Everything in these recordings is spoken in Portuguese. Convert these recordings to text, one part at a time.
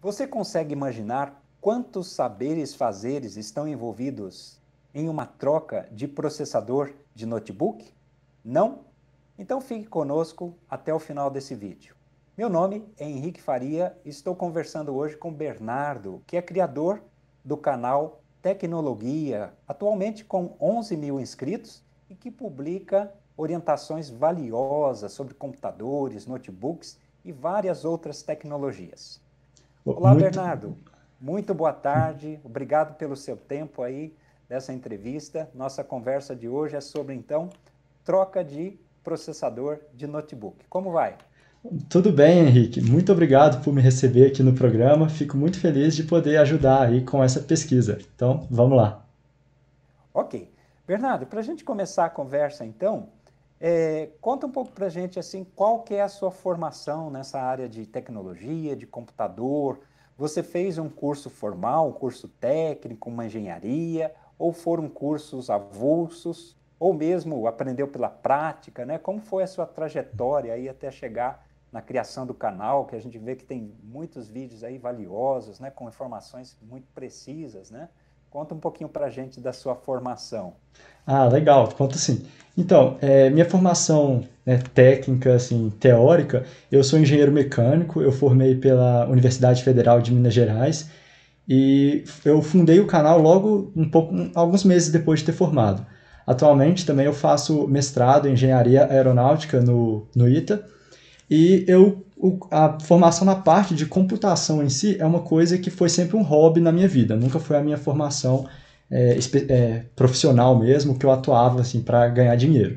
Você consegue imaginar quantos saberes fazeres estão envolvidos em uma troca de processador de notebook? Não? Então fique conosco até o final desse vídeo. Meu nome é Henrique Faria e estou conversando hoje com Bernardo, que é criador do canal Tecnologia, atualmente com 11 mil inscritos e que publica orientações valiosas sobre computadores, notebooks e várias outras tecnologias. Olá, muito... Bernardo. Muito boa tarde. Obrigado pelo seu tempo aí dessa entrevista. Nossa conversa de hoje é sobre então troca de processador de notebook. Como vai? Tudo bem, Henrique. Muito obrigado por me receber aqui no programa. Fico muito feliz de poder ajudar aí com essa pesquisa. Então, vamos lá. Ok. Bernardo, para a gente começar a conversa, então, é, conta um pouco para a gente assim, qual que é a sua formação nessa área de tecnologia, de computador? Você fez um curso formal, um curso técnico, uma engenharia, ou foram cursos avulsos, ou mesmo aprendeu pela prática, né? Como foi a sua trajetória aí até chegar na criação do canal, que a gente vê que tem muitos vídeos aí valiosos, né? Com informações muito precisas, né? Conta um pouquinho para a gente da sua formação. Ah, legal, conta sim. Então, é, minha formação né, técnica, assim, teórica, eu sou engenheiro mecânico, eu formei pela Universidade Federal de Minas Gerais e eu fundei o canal logo um pouco, alguns meses depois de ter formado. Atualmente também eu faço mestrado em engenharia aeronáutica no, no ITA e eu o, a formação na parte de computação em si é uma coisa que foi sempre um hobby na minha vida, nunca foi a minha formação é, é, profissional mesmo, que eu atuava assim, para ganhar dinheiro.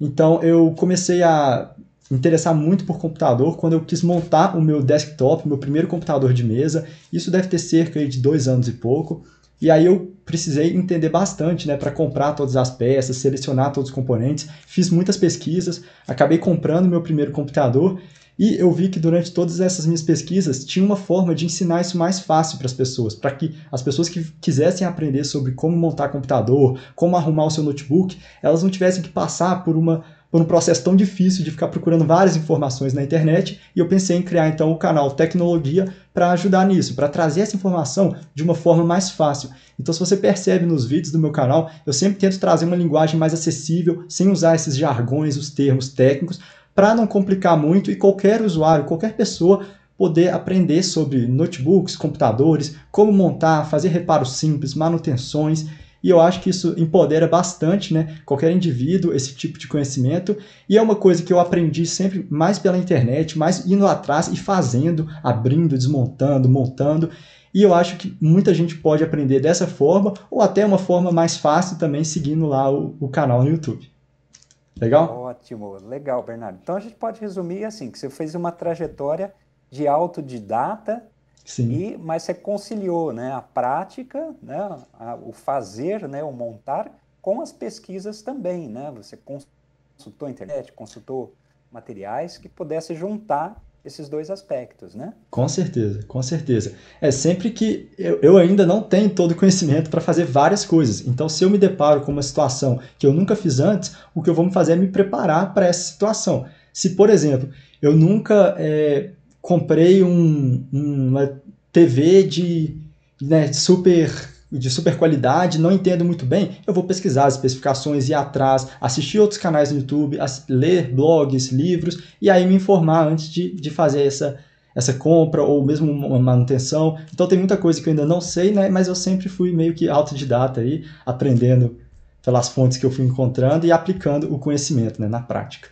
Então eu comecei a interessar muito por computador quando eu quis montar o meu desktop, meu primeiro computador de mesa. Isso deve ter cerca de dois anos e pouco. E aí eu precisei entender bastante, né, para comprar todas as peças, selecionar todos os componentes. Fiz muitas pesquisas, acabei comprando meu primeiro computador e eu vi que durante todas essas minhas pesquisas tinha uma forma de ensinar isso mais fácil para as pessoas, para que as pessoas que quisessem aprender sobre como montar computador, como arrumar o seu notebook, elas não tivessem que passar por uma por um processo tão difícil de ficar procurando várias informações na internet, e eu pensei em criar então o canal Tecnologia para ajudar nisso, para trazer essa informação de uma forma mais fácil. Então, se você percebe nos vídeos do meu canal, eu sempre tento trazer uma linguagem mais acessível, sem usar esses jargões, os termos técnicos, para não complicar muito e qualquer usuário, qualquer pessoa poder aprender sobre notebooks, computadores, como montar, fazer reparos simples, manutenções. E eu acho que isso empodera bastante né, qualquer indivíduo, esse tipo de conhecimento. E é uma coisa que eu aprendi sempre mais pela internet, mais indo atrás e fazendo, abrindo, desmontando, montando. E eu acho que muita gente pode aprender dessa forma, ou até uma forma mais fácil também seguindo lá o, o canal no YouTube. Legal? Ótimo, legal, Bernardo. Então a gente pode resumir assim, que você fez uma trajetória de autodidata, Sim. E, mas você conciliou né, a prática, né, a, o fazer, né, o montar, com as pesquisas também. Né? Você consultou a internet, consultou materiais que pudesse juntar esses dois aspectos, né? Com certeza, com certeza. É sempre que eu, eu ainda não tenho todo o conhecimento para fazer várias coisas. Então, se eu me deparo com uma situação que eu nunca fiz antes, o que eu vou fazer é me preparar para essa situação. Se, por exemplo, eu nunca é, comprei um, uma TV de né, super de super qualidade, não entendo muito bem, eu vou pesquisar as especificações, ir atrás, assistir outros canais no YouTube, ler blogs, livros, e aí me informar antes de, de fazer essa, essa compra ou mesmo uma manutenção. Então tem muita coisa que eu ainda não sei, né? Mas eu sempre fui meio que autodidata aí, aprendendo pelas fontes que eu fui encontrando e aplicando o conhecimento né, na prática.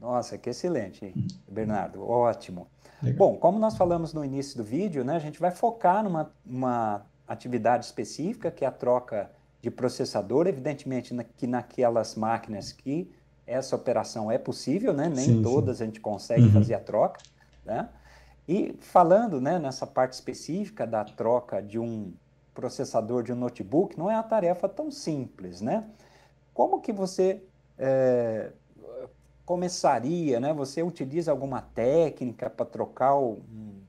Nossa, que excelente, uhum. Bernardo. Ótimo. Legal. Bom, como nós falamos no início do vídeo, né, a gente vai focar numa uma atividade específica, que é a troca de processador, evidentemente na, que naquelas máquinas que essa operação é possível, né? nem sim, todas sim. a gente consegue uhum. fazer a troca. Né? E falando né, nessa parte específica da troca de um processador de um notebook, não é uma tarefa tão simples. Né? Como que você é, começaria? Né? Você utiliza alguma técnica para trocar um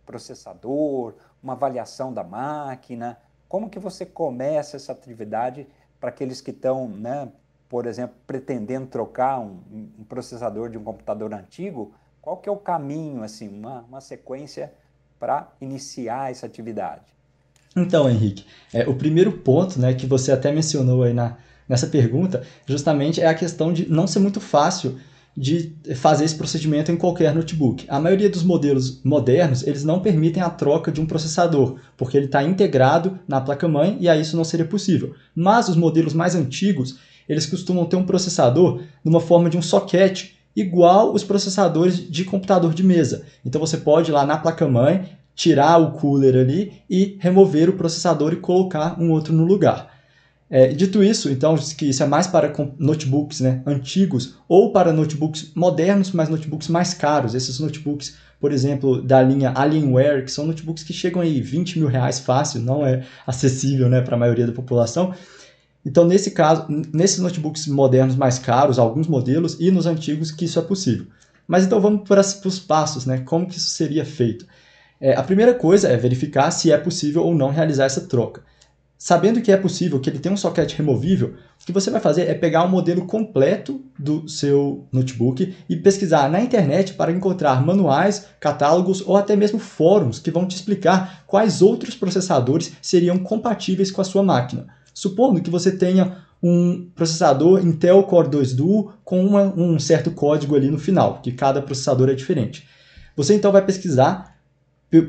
processador, uma avaliação da máquina? Como que você começa essa atividade para aqueles que estão, né, por exemplo, pretendendo trocar um, um, processador de um computador antigo? Qual que é o caminho, assim, uma, uma sequência para iniciar essa atividade? Então, Henrique, é, o primeiro ponto né, que você até mencionou aí na, nessa pergunta, justamente é a questão de não ser muito fácil de fazer esse procedimento em qualquer notebook. A maioria dos modelos modernos, eles não permitem a troca de um processador, porque ele está integrado na placa-mãe e aí isso não seria possível. Mas os modelos mais antigos, eles costumam ter um processador numa forma de um socket, igual os processadores de computador de mesa. Então você pode ir lá na placa-mãe, tirar o cooler ali e remover o processador e colocar um outro no lugar. É, dito isso, então, que isso é mais para notebooks né, antigos ou para notebooks modernos, mas notebooks mais caros. Esses notebooks, por exemplo, da linha Alienware, que são notebooks que chegam aí 20 mil reais fácil, não é acessível né, para a maioria da população. Então, nesse caso, nesses notebooks modernos mais caros, alguns modelos, e nos antigos que isso é possível. Mas então vamos para, os passos, né? Como que isso seria feito? É, a primeira coisa é verificar se é possível ou não realizar essa troca. Sabendo que é possível, que ele tem um socket removível, o que você vai fazer é pegar o um modelo completo do seu notebook e pesquisar na internet para encontrar manuais, catálogos ou até mesmo fóruns que vão te explicar quais outros processadores seriam compatíveis com a sua máquina. Supondo que você tenha um processador Intel Core 2 Duo com uma, um certo código ali no final, que cada processador é diferente. Você então vai pesquisar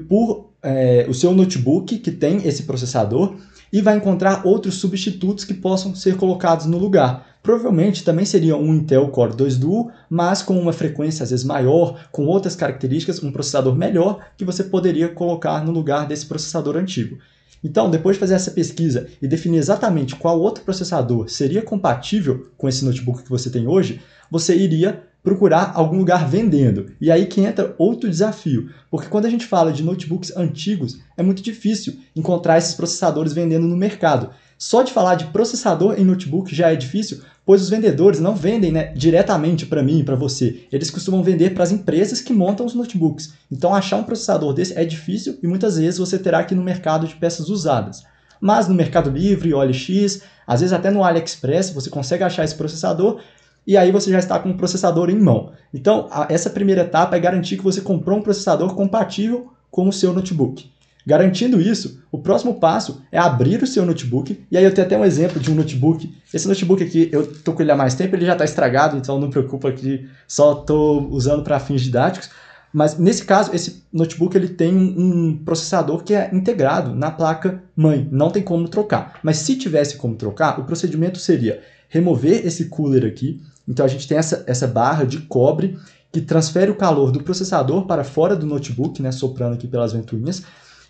por é, o seu notebook que tem esse processador e vai encontrar outros substitutos que possam ser colocados no lugar. Provavelmente também seria um Intel Core 2 Duo, mas com uma frequência às vezes maior, com outras características, um processador melhor que você poderia colocar no lugar desse processador antigo. Então, depois de fazer essa pesquisa e definir exatamente qual outro processador seria compatível com esse notebook que você tem hoje, você iria procurar algum lugar vendendo. E aí que entra outro desafio, porque quando a gente fala de notebooks antigos, é muito difícil encontrar esses processadores vendendo no mercado. Só de falar de processador em notebook já é difícil, pois os vendedores não vendem né, diretamente para mim e para você. Eles costumam vender para as empresas que montam os notebooks. Então, achar um processador desse é difícil e muitas vezes você terá que ir no mercado de peças usadas. Mas no Mercado Livre, OLX, às vezes até no AliExpress você consegue achar esse processador e aí você já está com o processador em mão. Então, a, essa primeira etapa é garantir que você comprou um processador compatível com o seu notebook. Garantindo isso, o próximo passo é abrir o seu notebook. E aí eu tenho até um exemplo de um notebook. Esse notebook aqui, eu estou com ele há mais tempo, ele já está estragado, então não preocupa que só estou usando para fins didáticos. Mas nesse caso, esse notebook ele tem um processador que é integrado na placa mãe, não tem como trocar. Mas se tivesse como trocar, o procedimento seria remover esse cooler aqui, então a gente tem essa, essa barra de cobre que transfere o calor do processador para fora do notebook, né, soprando aqui pelas ventoinhas.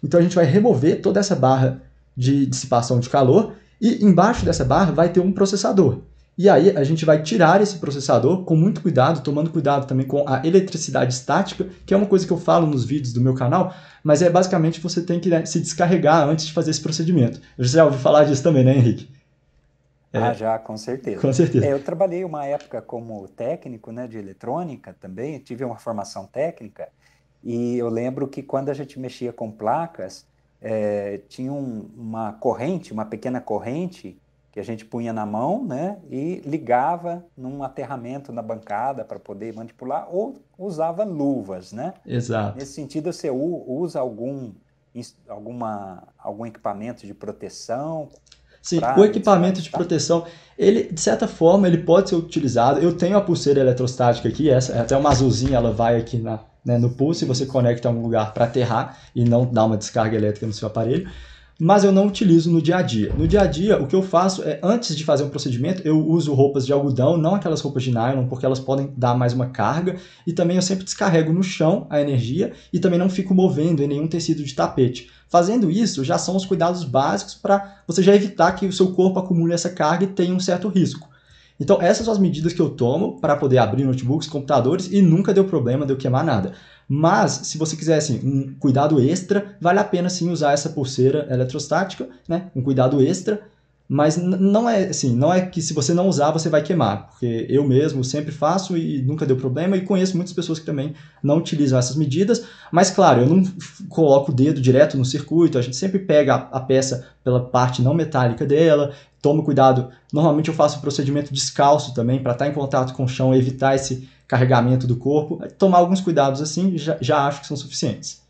Então a gente vai remover toda essa barra de dissipação de calor e embaixo dessa barra vai ter um processador. E aí a gente vai tirar esse processador com muito cuidado, tomando cuidado também com a eletricidade estática, que é uma coisa que eu falo nos vídeos do meu canal, mas é basicamente você tem que né, se descarregar antes de fazer esse procedimento. Você já ouviu falar disso também, né, Henrique? É. Ah, já, com certeza. Com certeza. É, eu trabalhei uma época como técnico né, de eletrônica também, tive uma formação técnica, e eu lembro que quando a gente mexia com placas, é, tinha um, uma corrente, uma pequena corrente, que a gente punha na mão né, e ligava num aterramento na bancada para poder manipular, ou usava luvas. Né? Exato. Nesse sentido, você usa algum, alguma, algum equipamento de proteção? Sim, pra o equipamento né, de tá. proteção, ele, de certa forma, ele pode ser utilizado. Eu tenho a pulseira eletrostática aqui, essa é até uma azulzinha, ela vai aqui na, né, no pulso e você conecta a um lugar para aterrar e não dar uma descarga elétrica no seu aparelho mas eu não utilizo no dia a dia. No dia a dia, o que eu faço é, antes de fazer um procedimento, eu uso roupas de algodão, não aquelas roupas de nylon, porque elas podem dar mais uma carga, e também eu sempre descarrego no chão a energia e também não fico movendo em nenhum tecido de tapete. Fazendo isso, já são os cuidados básicos para você já evitar que o seu corpo acumule essa carga e tenha um certo risco. Então, essas são as medidas que eu tomo para poder abrir notebooks, computadores e nunca deu problema de eu queimar nada. Mas, se você quiser assim, um cuidado extra, vale a pena sim usar essa pulseira eletrostática, né? Um cuidado extra mas não é assim, não é que se você não usar você vai queimar, porque eu mesmo sempre faço e nunca deu problema e conheço muitas pessoas que também não utilizam essas medidas, mas claro, eu não coloco o dedo direto no circuito, a gente sempre pega a, a peça pela parte não metálica dela, toma cuidado. Normalmente eu faço o procedimento descalço também para estar tá em contato com o chão, evitar esse carregamento do corpo, tomar alguns cuidados assim, já, já acho que são suficientes.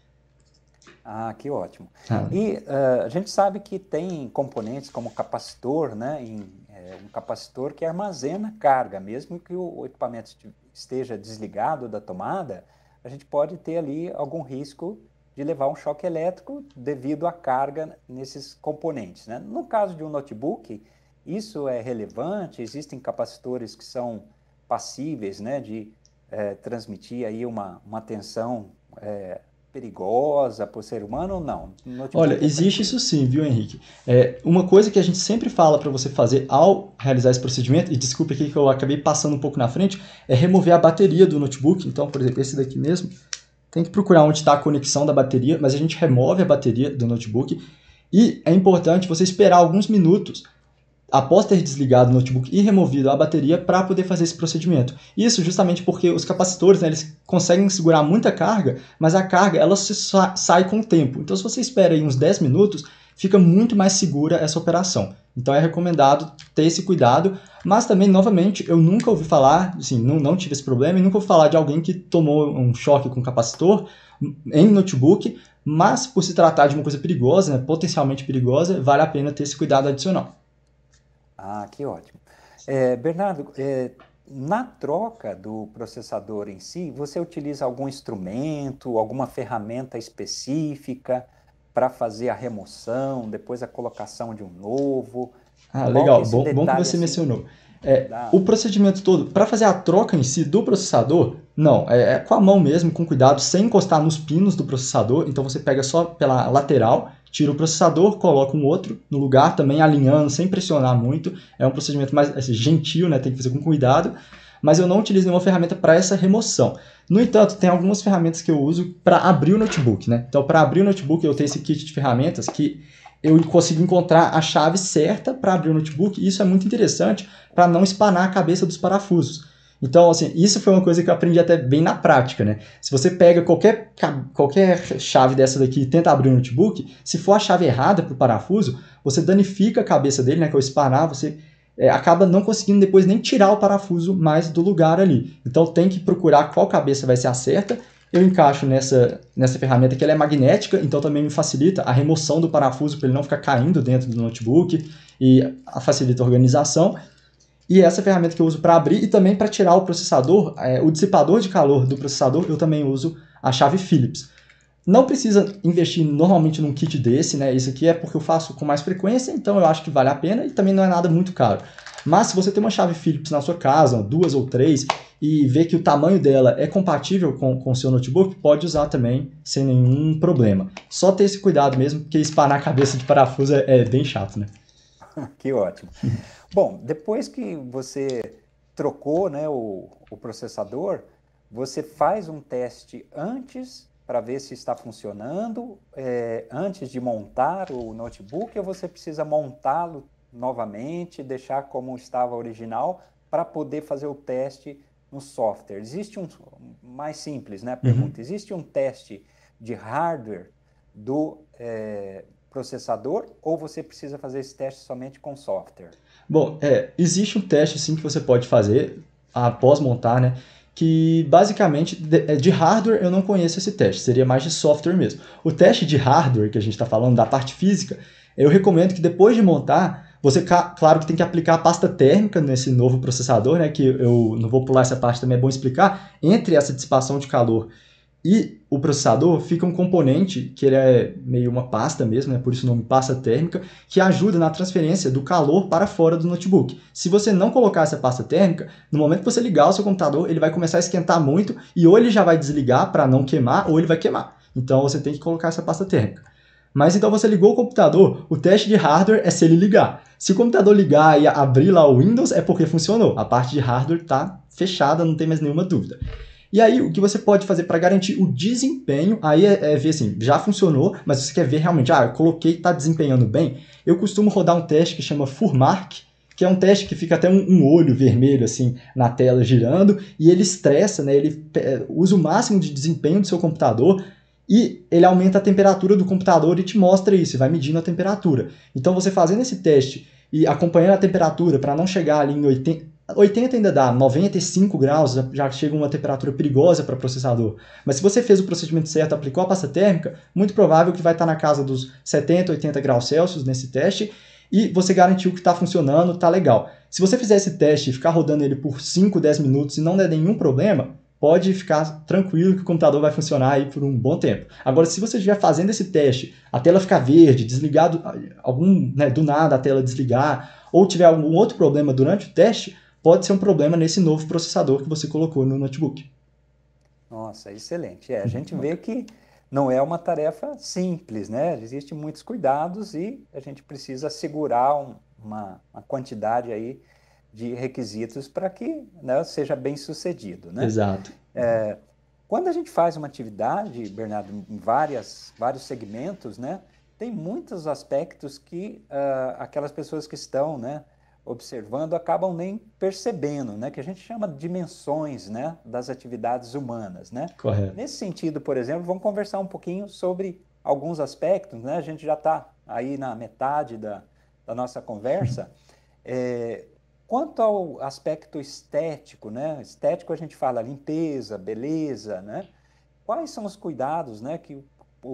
Ah, que ótimo. Ah. E uh, a gente sabe que tem componentes como capacitor, né? Em, é, um capacitor que armazena carga, mesmo que o equipamento esteja desligado da tomada, a gente pode ter ali algum risco de levar um choque elétrico devido à carga nesses componentes. Né? No caso de um notebook, isso é relevante, existem capacitores que são passíveis né, de é, transmitir aí uma, uma tensão é, perigosa o ser humano ou não? Olha, existe isso sim, viu, Henrique? É, uma coisa que a gente sempre fala para você fazer ao realizar esse procedimento, e desculpe aqui que eu acabei passando um pouco na frente, é remover a bateria do notebook. Então, por exemplo, esse daqui mesmo, tem que procurar onde está a conexão da bateria, mas a gente remove a bateria do notebook e é importante você esperar alguns minutos após ter desligado o notebook e removido a bateria para poder fazer esse procedimento. Isso justamente porque os capacitores, né, eles conseguem segurar muita carga, mas a carga ela se sa sai com o tempo. Então se você espera aí uns 10 minutos, fica muito mais segura essa operação. Então é recomendado ter esse cuidado, mas também, novamente, eu nunca ouvi falar, assim, não, não tive esse problema, e nunca ouvi falar de alguém que tomou um choque com capacitor em notebook, mas por se tratar de uma coisa perigosa, né, potencialmente perigosa, vale a pena ter esse cuidado adicional. Ah, que ótimo. É, Bernardo, é, na troca do processador em si, você utiliza algum instrumento, alguma ferramenta específica para fazer a remoção, depois a colocação de um novo? Ah, legal. Bom, bom, que você assim. mencionou. É, o procedimento todo, para fazer a troca em si do processador, não, é, é, com a mão mesmo, com cuidado, sem encostar nos pinos do processador. Então você pega só pela lateral tira o processador, coloca um outro no lugar também, alinhando, sem pressionar muito. É um procedimento mais assim, gentil, né? tem que fazer com cuidado, mas eu não utilizo nenhuma ferramenta para essa remoção. No entanto, tem algumas ferramentas que eu uso para abrir o notebook. Né? Então, para abrir o notebook, eu tenho esse kit de ferramentas que eu consigo encontrar a chave certa para abrir o notebook, e isso é muito interessante para não espanar a cabeça dos parafusos. Então, assim, isso foi uma coisa que eu aprendi até bem na prática, né? Se você pega qualquer, qualquer chave dessa daqui e tenta abrir o um notebook, se for a chave errada para o parafuso, você danifica a cabeça dele, né? Que é o você é, acaba não conseguindo depois nem tirar o parafuso mais do lugar ali. Então, tem que procurar qual cabeça vai ser a certa. Eu encaixo nessa, nessa ferramenta que ela é magnética, então também me facilita a remoção do parafuso para ele não ficar caindo dentro do notebook e facilita a organização. E essa é ferramenta que eu uso para abrir e também para tirar o processador, é, o dissipador de calor do processador, eu também uso a chave Phillips. Não precisa investir normalmente num kit desse, né? Isso aqui é porque eu faço com mais frequência, então eu acho que vale a pena e também não é nada muito caro. Mas se você tem uma chave Philips na sua casa, duas ou três, e ver que o tamanho dela é compatível com o seu notebook, pode usar também sem nenhum problema. Só ter esse cuidado mesmo, porque espanar a cabeça de parafuso é, é bem chato, né? que ótimo. Bom, depois que você trocou né, o, o processador, você faz um teste antes para ver se está funcionando, é, antes de montar o notebook, ou você precisa montá-lo novamente, deixar como estava original, para poder fazer o teste no software. Existe um mais simples, né? Uhum. Pergunta: uhum. existe um teste de hardware do é, processador ou você precisa fazer esse teste somente com software? Bom, é, existe um teste assim que você pode fazer após montar, né? Que basicamente de, é, de hardware eu não conheço esse teste, seria mais de software mesmo. O teste de hardware que a gente está falando, da parte física, eu recomendo que depois de montar, você, claro que tem que aplicar a pasta térmica nesse novo processador, né? Que eu não vou pular essa parte também, é bom explicar. Entre essa dissipação de calor e o processador fica um componente, que ele é meio uma pasta mesmo, né? por isso o nome pasta térmica, que ajuda na transferência do calor para fora do notebook. Se você não colocar essa pasta térmica, no momento que você ligar o seu computador, ele vai começar a esquentar muito e ou ele já vai desligar para não queimar, ou ele vai queimar. Então você tem que colocar essa pasta térmica. Mas então você ligou o computador, o teste de hardware é se ele ligar. Se o computador ligar e abrir lá o Windows, é porque funcionou. A parte de hardware está fechada, não tem mais nenhuma dúvida. E aí, o que você pode fazer para garantir o desempenho, aí é, é, ver assim, já funcionou, mas você quer ver realmente, ah, eu coloquei, está desempenhando bem. Eu costumo rodar um teste que chama Furmark, que é um teste que fica até um, um, olho vermelho assim na tela girando e ele estressa, né? Ele é, usa o máximo de desempenho do seu computador e ele aumenta a temperatura do computador e te mostra isso, vai medindo a temperatura. Então você fazendo esse teste e acompanhando a temperatura para não chegar ali em 80, 80 ainda dá, 95 graus já chega uma temperatura perigosa para processador. Mas se você fez o procedimento certo, aplicou a pasta térmica, muito provável que vai estar tá na casa dos 70, 80 graus Celsius nesse teste e você garantiu que está funcionando, está legal. Se você fizer esse teste e ficar rodando ele por 5, 10 minutos e não der nenhum problema, pode ficar tranquilo que o computador vai funcionar aí por um bom tempo. Agora, se você estiver fazendo esse teste, a tela ficar verde, desligado algum, né, do nada a tela desligar, ou tiver algum outro problema durante o teste, pode ser um problema nesse novo processador que você colocou no notebook. Nossa, excelente. É, a gente vê que não é uma tarefa simples, né? Existem muitos cuidados e a gente precisa segurar um, uma, uma quantidade aí de requisitos para que né, seja bem sucedido, né? Exato. É, quando a gente faz uma atividade, Bernardo, em várias, vários segmentos, né? Tem muitos aspectos que uh, aquelas pessoas que estão, né? observando acabam nem percebendo, né? que a gente chama de dimensões né? das atividades humanas. Né? Correto. Nesse sentido, por exemplo, vamos conversar um pouquinho sobre alguns aspectos, né? a gente já está aí na metade da, da nossa conversa. é, quanto ao aspecto estético, né? estético a gente fala limpeza, beleza, né? quais são os cuidados né, que o o,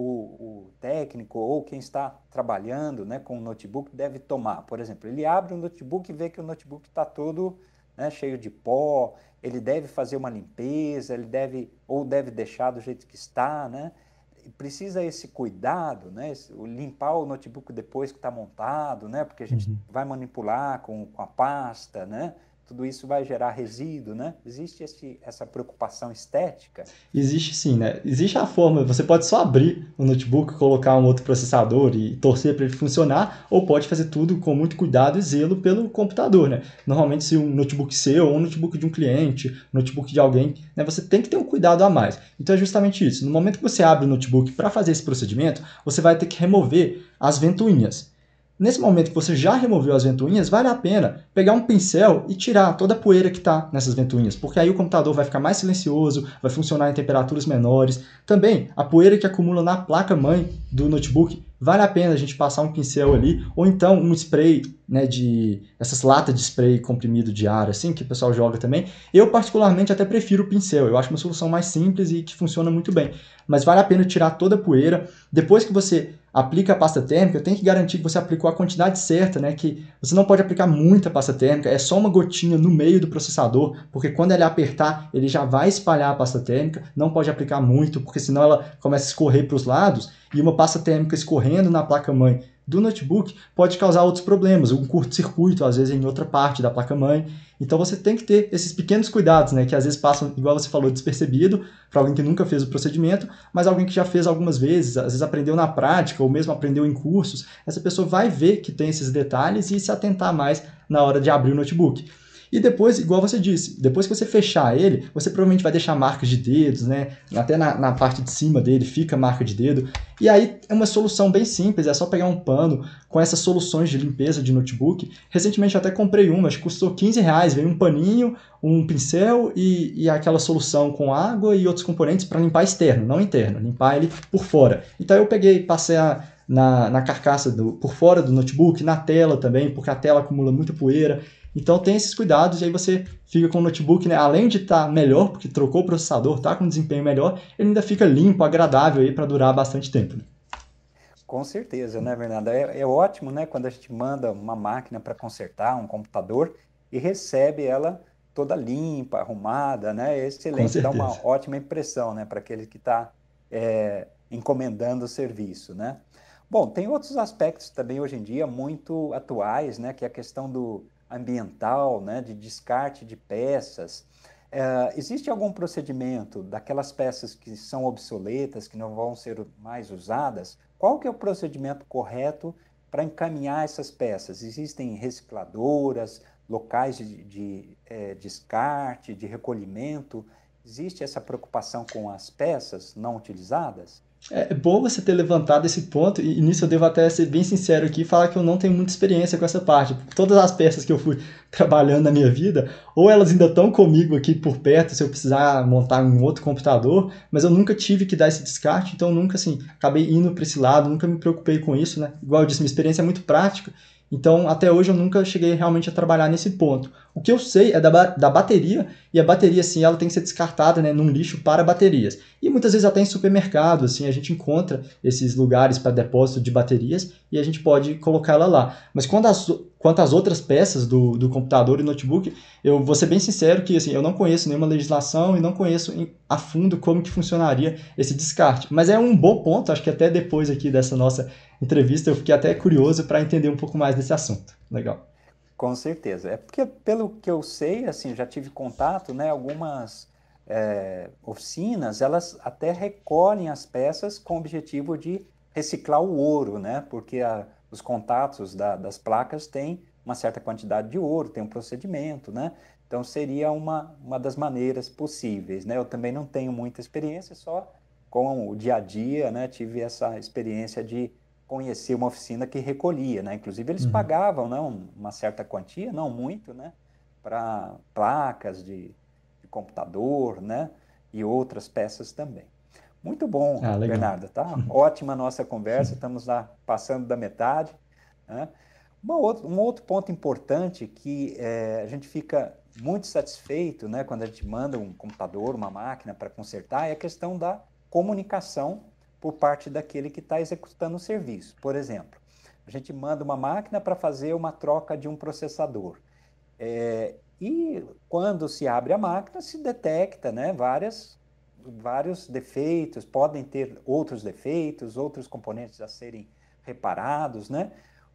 o, técnico ou quem está trabalhando né, com o notebook deve tomar. Por exemplo, ele abre o notebook e vê que o notebook está todo né, cheio de pó, ele deve fazer uma limpeza, ele deve ou deve deixar do jeito que está, né? Precisa esse cuidado, né? Esse, limpar o notebook depois que está montado, né? Porque a gente uhum. vai manipular com, com a pasta, né? tudo isso vai gerar resíduo, né? Existe esse, essa preocupação estética? Existe sim, né? Existe a forma, você pode só abrir o notebook, colocar um outro processador e torcer para ele funcionar, ou pode fazer tudo com muito cuidado e zelo pelo computador, né? Normalmente se um notebook seu ou um notebook de um cliente, um notebook de alguém, né, você tem que ter um cuidado a mais. Então é justamente isso. No momento que você abre o notebook para fazer esse procedimento, você vai ter que remover as ventoinhas. Nesse momento que você já removeu as ventoinhas, vale a pena pegar um pincel e tirar toda a poeira que está nessas ventoinhas, porque aí o computador vai ficar mais silencioso, vai funcionar em temperaturas menores. Também a poeira que acumula na placa-mãe do notebook, vale a pena a gente passar um pincel ali, ou então um spray, né, de essas latas de spray comprimido de ar, assim, que o pessoal joga também. Eu, particularmente, até prefiro o pincel, eu acho uma solução mais simples e que funciona muito bem. Mas vale a pena tirar toda a poeira. Depois que você aplica a pasta térmica, eu tenho que garantir que você aplicou a quantidade certa, né? Que você não pode aplicar muita pasta térmica, é só uma gotinha no meio do processador, porque quando ele apertar, ele já vai espalhar a pasta térmica, não pode aplicar muito, porque senão ela começa a escorrer para os lados, e uma pasta térmica escorrendo na placa-mãe do notebook pode causar outros problemas, um curto-circuito, às vezes, em outra parte da placa-mãe. Então você tem que ter esses pequenos cuidados, né? Que às vezes passam, igual você falou, despercebido para alguém que nunca fez o procedimento, mas alguém que já fez algumas vezes, às vezes aprendeu na prática ou mesmo aprendeu em cursos, essa pessoa vai ver que tem esses detalhes e se atentar mais na hora de abrir o notebook. E depois, igual você disse, depois que você fechar ele, você provavelmente vai deixar marcas de dedos, né? Até na, na parte de cima dele fica marca de dedo. E aí é uma solução bem simples, é só pegar um pano com essas soluções de limpeza de notebook. Recentemente eu até comprei acho que custou 15 reais, veio um paninho, um pincel e, e aquela solução com água e outros componentes para limpar externo, não interno, limpar ele por fora. Então eu peguei, passei a na, na, carcaça do, por fora do notebook, na tela também, porque a tela acumula muita poeira. Então tem esses cuidados e aí você fica com o notebook, né? Além de estar tá melhor, porque trocou o processador, está com desempenho melhor, ele ainda fica limpo, agradável aí para durar bastante tempo. Né? Com certeza, né, Bernardo? É, é, ótimo, né, quando a gente manda uma máquina para consertar, um computador, e recebe ela toda limpa, arrumada, né? É excelente, dá uma ótima impressão, né, para aquele que está é, encomendando o serviço, né? Bom, tem outros aspectos também hoje em dia muito atuais, né, que é a questão do, ambiental, né, de descarte de peças. É, existe algum procedimento daquelas peças que são obsoletas, que não vão ser mais usadas? Qual que é o procedimento correto para encaminhar essas peças? Existem recicladoras, locais de, de é, descarte, de recolhimento? Existe essa preocupação com as peças não utilizadas? É, é bom você ter levantado esse ponto, e nisso eu devo até ser bem sincero aqui e falar que eu não tenho muita experiência com essa parte. Todas as peças que eu fui trabalhando na minha vida, ou elas ainda estão comigo aqui por perto se eu precisar montar um outro computador, mas eu nunca tive que dar esse descarte, então nunca assim, acabei indo para esse lado, nunca me preocupei com isso, né? Igual eu disse, minha experiência é muito prática, então, até hoje eu nunca cheguei realmente a trabalhar nesse ponto. O que eu sei é da, da bateria, e a bateria, assim, ela tem que ser descartada né, num lixo para baterias. E muitas vezes até em supermercado, assim, a gente encontra esses lugares para depósito de baterias e a gente pode colocá-la lá. Mas quando as, quanto às outras peças do, do computador e notebook, eu vou ser bem sincero que assim, eu não conheço nenhuma legislação e não conheço em, a fundo como que funcionaria esse descarte. Mas é um bom ponto, acho que até depois aqui dessa nossa entrevista, eu fiquei até curioso para entender um pouco mais desse assunto. Legal. Com certeza. É porque, pelo que eu sei, assim, já tive contato, né? Algumas é, oficinas, elas até recolhem as peças com o objetivo de reciclar o ouro, né? Porque a, os contatos da, das placas têm uma certa quantidade de ouro, tem um procedimento, né? Então, seria uma, uma das maneiras possíveis, né? Eu também não tenho muita experiência, só com o dia a dia, né? Tive essa experiência de conhecia uma oficina que recolhia, né? Inclusive eles uhum. pagavam, não, né, uma certa quantia, não muito, né? Para placas de, de, computador, né? E outras peças também. Muito bom, ah, Bernardo, tá? Ótima nossa conversa, estamos lá passando da metade. Né? Outra, um outro ponto importante que é, a gente fica muito satisfeito, né? Quando a gente manda um computador, uma máquina para consertar, é a questão da comunicação por parte daquele que está executando o serviço. Por exemplo, a gente manda uma máquina para fazer uma troca de um processador. É, e quando se abre a máquina, se detecta né, várias, vários defeitos, podem ter outros defeitos, outros componentes a serem reparados. Né?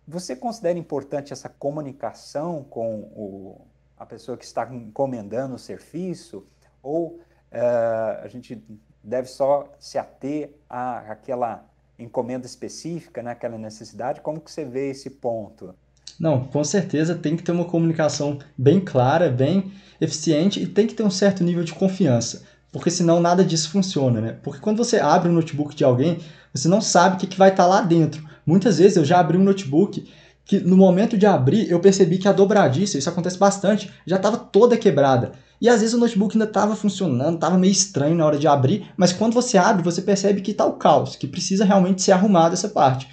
Você considera importante essa comunicação com o, a pessoa que está encomendando o serviço? Ou uh, a gente deve só se ater à, àquela encomenda específica, naquela né, necessidade? Como que você vê esse ponto? Não, com certeza tem que ter uma comunicação bem clara, bem eficiente e tem que ter um certo nível de confiança, porque senão nada disso funciona, né? Porque quando você abre o um notebook de alguém, você não sabe o que, que vai estar tá lá dentro. Muitas vezes eu já abri um notebook que no momento de abrir eu percebi que a dobradiça, isso acontece bastante, já estava toda quebrada e às vezes o notebook ainda estava funcionando, estava meio estranho na hora de abrir, mas quando você abre, você percebe que está o caos, que precisa realmente ser arrumado essa parte.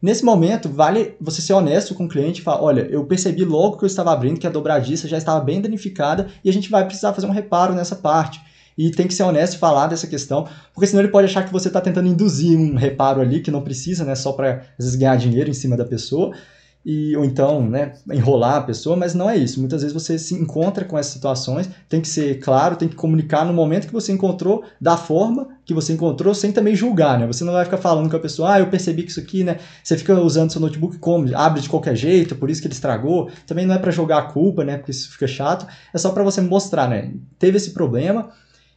Nesse momento, vale você ser honesto com o cliente e falar: olha, eu percebi logo que eu estava abrindo que a dobradiça já estava bem danificada e a gente vai precisar fazer um reparo nessa parte. E tem que ser honesto e falar dessa questão, porque senão ele pode achar que você está tentando induzir um reparo ali que não precisa, né? Só para às vezes ganhar dinheiro em cima da pessoa e ou então né, enrolar a pessoa, mas não é isso. Muitas vezes você se encontra com essas situações, tem que ser claro, tem que comunicar no momento que você encontrou, da forma que você encontrou, sem também julgar, né? Você não vai ficar falando com a pessoa, ah, eu percebi que isso aqui, né? Você fica usando seu notebook como? Abre de qualquer jeito, por isso que ele estragou. Também não é para jogar a culpa, né? Porque isso fica chato. É só para você mostrar, né? Teve esse problema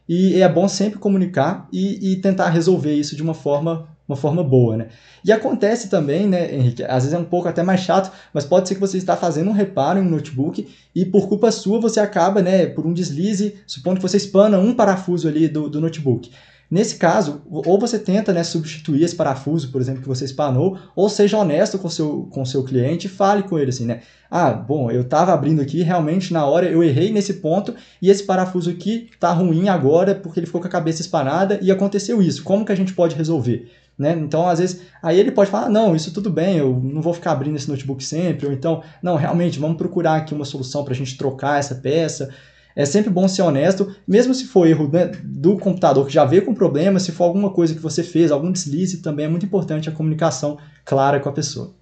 e é bom sempre comunicar e, e tentar resolver isso de uma forma uma forma boa, né? E acontece também, né, Henrique, às vezes é um pouco até mais chato, mas pode ser que você está fazendo um reparo em um notebook e por culpa sua você acaba, né, por um deslize, supondo que você espana um parafuso ali do, do notebook. Nesse caso, ou você tenta né, substituir esse parafuso, por exemplo, que você espanou, ou seja honesto com seu, com seu cliente e fale com ele assim, né? Ah, bom, eu estava abrindo aqui, realmente na hora eu errei nesse ponto e esse parafuso aqui está ruim agora porque ele ficou com a cabeça espanada e aconteceu isso. Como que a gente pode resolver? Né? Então, às vezes, aí ele pode falar: ah, não, isso tudo bem, eu não vou ficar abrindo esse notebook sempre, ou então, não, realmente, vamos procurar aqui uma solução para a gente trocar essa peça. É sempre bom ser honesto, mesmo se for erro né, do computador que já veio com problema, se for alguma coisa que você fez, algum deslize, também é muito importante a comunicação clara com a pessoa.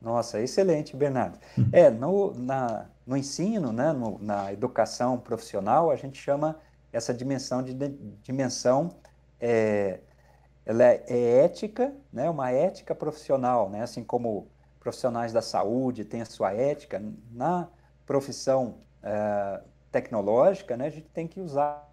Nossa, excelente, Bernardo. Uhum. É, no, na, no ensino, né, no, na educação profissional, a gente chama essa dimensão de, de dimensão é, ela é, é ética, né? uma ética profissional, né? assim como profissionais da saúde têm a sua ética, na profissão é, tecnológica, né? a gente tem que usar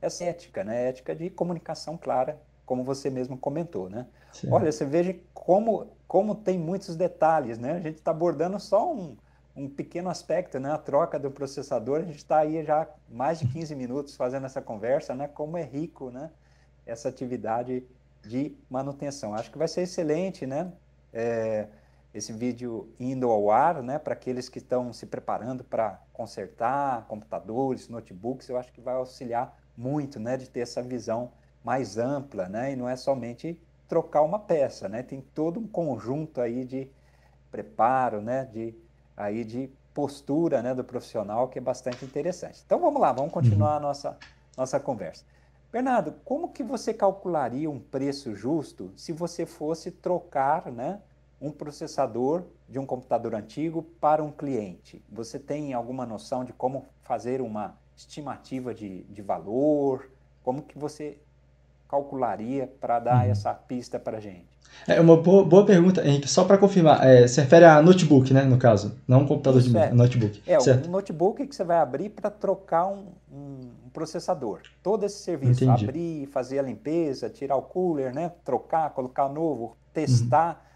essa ética, né? ética de comunicação clara, como você mesmo comentou. Né? Olha, você veja como, como tem muitos detalhes, né? a gente está abordando só um, um pequeno aspecto, né? A troca do processador, a gente está aí já mais de 15 minutos fazendo essa conversa, né? Como é rico, né? Essa atividade de manutenção. Acho que vai ser excelente, né? É, esse vídeo indo ao ar, né? Para aqueles que estão se preparando para consertar computadores, notebooks, eu acho que vai auxiliar muito, né? De ter essa visão mais ampla, né? E não é somente trocar uma peça, né? Tem todo um conjunto aí de preparo, né? De aí de postura, né? Do profissional que é bastante interessante. Então vamos lá, vamos continuar uhum. a nossa nossa conversa. Bernardo, como que você calcularia um preço justo se você fosse trocar né, um processador de um computador antigo para um cliente? Você tem alguma noção de como fazer uma estimativa de, de valor? Como que você calcularia para dar uhum. essa pista para gente? É uma boa, boa pergunta, Henrique. Só para confirmar, é, se refere a notebook, né, no caso, não um computador Isso de é. notebook. É, certo. notebook que você vai abrir para trocar um, um, processador. Todo esse serviço, Entendi. abrir, fazer a limpeza, tirar o cooler, né, trocar, colocar novo, testar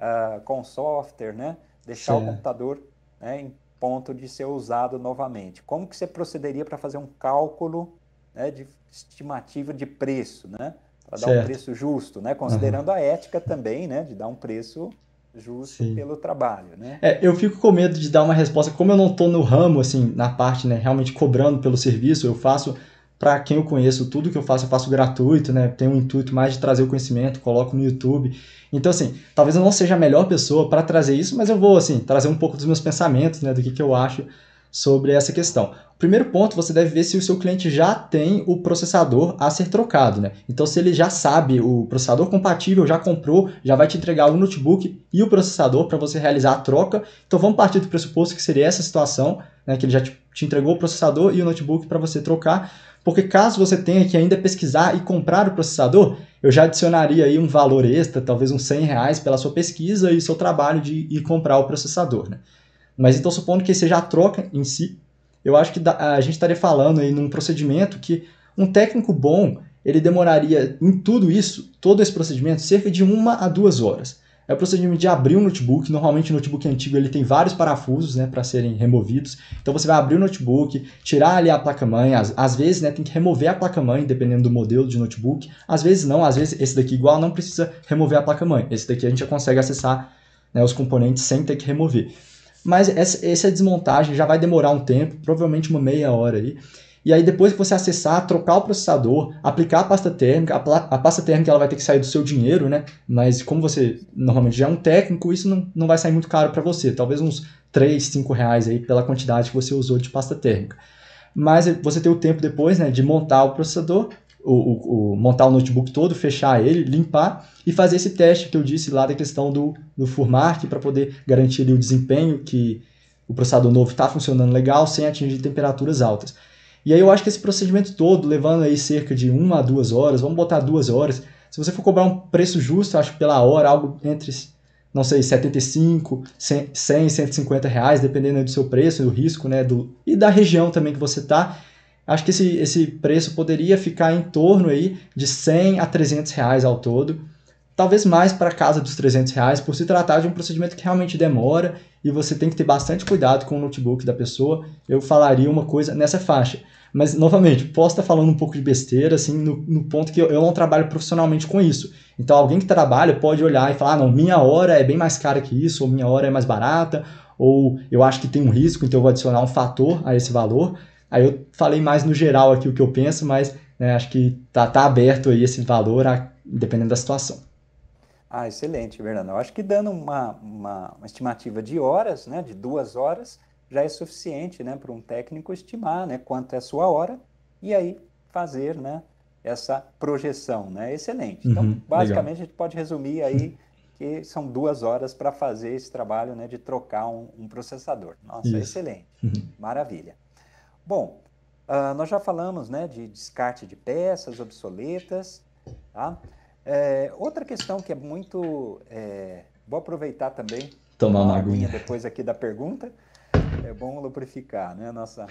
uhum. uh, com software, né, deixar certo. o computador né, em ponto de ser usado novamente. Como que você procederia para fazer um cálculo né, de estimativa de preço, né? Para dar um preço justo, né? Considerando uhum. a ética também, né? De dar um preço justo Sim. pelo trabalho, né? É, eu fico com medo de dar uma resposta, como eu não estou no ramo, assim, na parte, né? Realmente cobrando pelo serviço, eu faço para quem eu conheço, tudo que eu faço eu faço gratuito, né? Tenho um intuito mais de trazer o conhecimento, coloco no YouTube. Então, assim, talvez eu não seja a melhor pessoa para trazer isso, mas eu vou, assim, trazer um pouco dos meus pensamentos, né? Do que, que eu acho sobre essa questão. Primeiro ponto, você deve ver se o seu cliente já tem o processador a ser trocado, né? Então, se ele já sabe o processador compatível, já comprou, já vai te entregar o notebook e o processador para você realizar a troca. Então, vamos partir do pressuposto que seria essa situação, né? Que ele já te entregou o processador e o notebook para você trocar. Porque caso você tenha que ainda pesquisar e comprar o processador, eu já adicionaria aí um valor extra, talvez uns 100 reais pela sua pesquisa e seu trabalho de ir comprar o processador, né? Mas então, supondo que seja a troca em si, eu acho que a gente estaria falando aí num procedimento que um técnico bom ele demoraria em tudo isso, todo esse procedimento, cerca de uma a duas horas. É o procedimento de abrir o um notebook. Normalmente, o notebook antigo ele tem vários parafusos né, para serem removidos. Então, você vai abrir o notebook, tirar ali a placa-mãe. Às, às, vezes, né, tem que remover a placa-mãe, dependendo do modelo de notebook. Às vezes, não. Às vezes, esse daqui igual não precisa remover a placa-mãe. Esse daqui a gente já consegue acessar né, os componentes sem ter que remover. Mas essa, essa é desmontagem já vai demorar um tempo, provavelmente uma meia hora aí. E aí depois que você acessar, trocar o processador, aplicar a pasta térmica, a, a, pasta térmica ela vai ter que sair do seu dinheiro, né? Mas como você normalmente já é um técnico, isso não, não vai sair muito caro para você. Talvez uns 3, 5 reais aí pela quantidade que você usou de pasta térmica. Mas você tem o tempo depois, né, de montar o processador, o, o, o, montar o notebook todo, fechar ele, limpar e fazer esse teste que eu disse lá da questão do, do Furmark para poder garantir ali, o desempenho que o processador novo está funcionando legal sem atingir temperaturas altas. E aí eu acho que esse procedimento todo, levando aí cerca de uma a duas horas, vamos botar duas horas, se você for cobrar um preço justo, acho que pela hora, algo entre, não sei, 75, 100, 100 150 reais, dependendo do seu preço, do risco, né, do, e da região também que você está, Acho que esse, esse preço poderia ficar em torno aí de 100 a 300 reais ao todo, talvez mais para casa dos 300 reais, por se tratar de um procedimento que realmente demora e você tem que ter bastante cuidado com o notebook da pessoa. Eu falaria uma coisa nessa faixa. Mas, novamente, posso estar falando um pouco de besteira, assim, no, no ponto que eu, eu, não trabalho profissionalmente com isso. Então, alguém que trabalha pode olhar e falar: ah, não, minha hora é bem mais cara que isso, ou minha hora é mais barata, ou eu acho que tem um risco, então eu vou adicionar um fator a esse valor. Aí eu falei mais no geral aqui o que eu penso, mas né, acho que tá, tá aberto aí esse valor, a, dependendo da situação. Ah, excelente, Bernardo. Eu acho que dando uma, uma, uma, estimativa de horas, né, de duas horas, já é suficiente né, para um técnico estimar né, quanto é a sua hora e aí fazer né, essa projeção. Né? Excelente. Então, uhum, então, basicamente, legal. a gente pode resumir aí que são duas horas para fazer esse trabalho né, de trocar um, um processador. Nossa, Isso. excelente. Uhum. Maravilha. Bom, uh, nós já falamos né, de descarte de peças obsoletas. Tá? É, outra questão que é muito. É, vou aproveitar também. Tomar uma aguinha depois aqui da pergunta. É bom lubrificar né, nossa,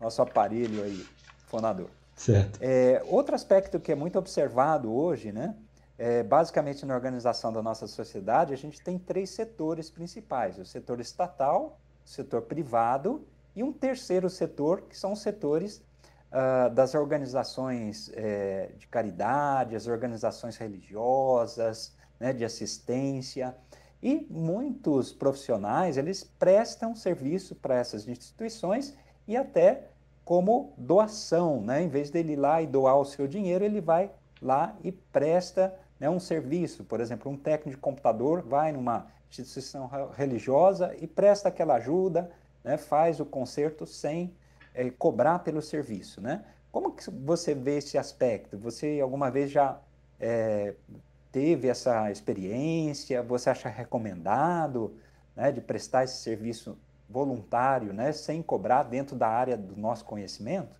nosso aparelho aí, fonador. Certo. É, outro aspecto que é muito observado hoje, né? É, basicamente na organização da nossa sociedade, a gente tem três setores principais: o setor estatal, o setor privado e um terceiro setor, que são os setores ah, das organizações eh, de caridade, as organizações religiosas, né, de assistência. E muitos profissionais, eles prestam serviço para essas instituições e até como doação, né? Em vez dele ir lá e doar o seu dinheiro, ele vai lá e presta né, um serviço. Por exemplo, um técnico de computador vai numa instituição religiosa e presta aquela ajuda, né, faz o conserto sem é, cobrar pelo serviço, né? Como que você vê esse aspecto? Você alguma vez já é, teve essa experiência? Você acha recomendado né, de prestar esse serviço voluntário, né, sem cobrar dentro da área do nosso conhecimento?